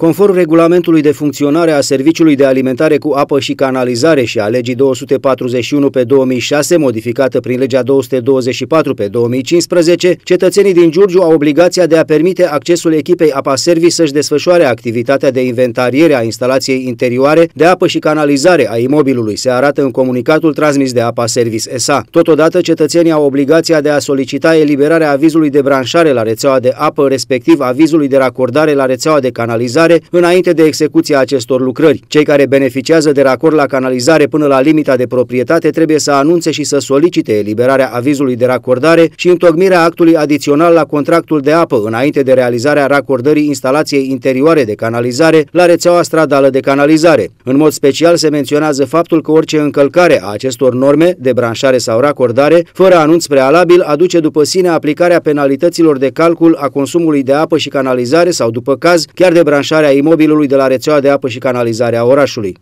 Conform regulamentului de funcționare a Serviciului de Alimentare cu Apă și Canalizare și a legii 241 pe 2006, modificată prin legea 224 pe 2015, cetățenii din Giurgiu au obligația de a permite accesul echipei Apa Service să-și desfășoare activitatea de inventariere a instalației interioare de apă și canalizare a imobilului, se arată în comunicatul transmis de Apa Service SA. Totodată, cetățenii au obligația de a solicita eliberarea avizului de branșare la rețeaua de apă, respectiv avizului de racordare la rețeaua de canalizare canalizare înainte de execuția acestor lucrări. Cei care beneficiază de racord la canalizare până la limita de proprietate trebuie să anunțe și să solicite eliberarea avizului de racordare și întocmirea actului adițional la contractul de apă înainte de realizarea racordării instalației interioare de canalizare la rețeaua stradală de canalizare. În mod special se menționează faptul că orice încălcare a acestor norme de branșare sau racordare, fără anunț prealabil, aduce după sine aplicarea penalităților de calcul a consumului de apă și canalizare sau, după caz, chiar de branșare recuperarea imobilului de la rețeaua de apă și canalizare a orașului.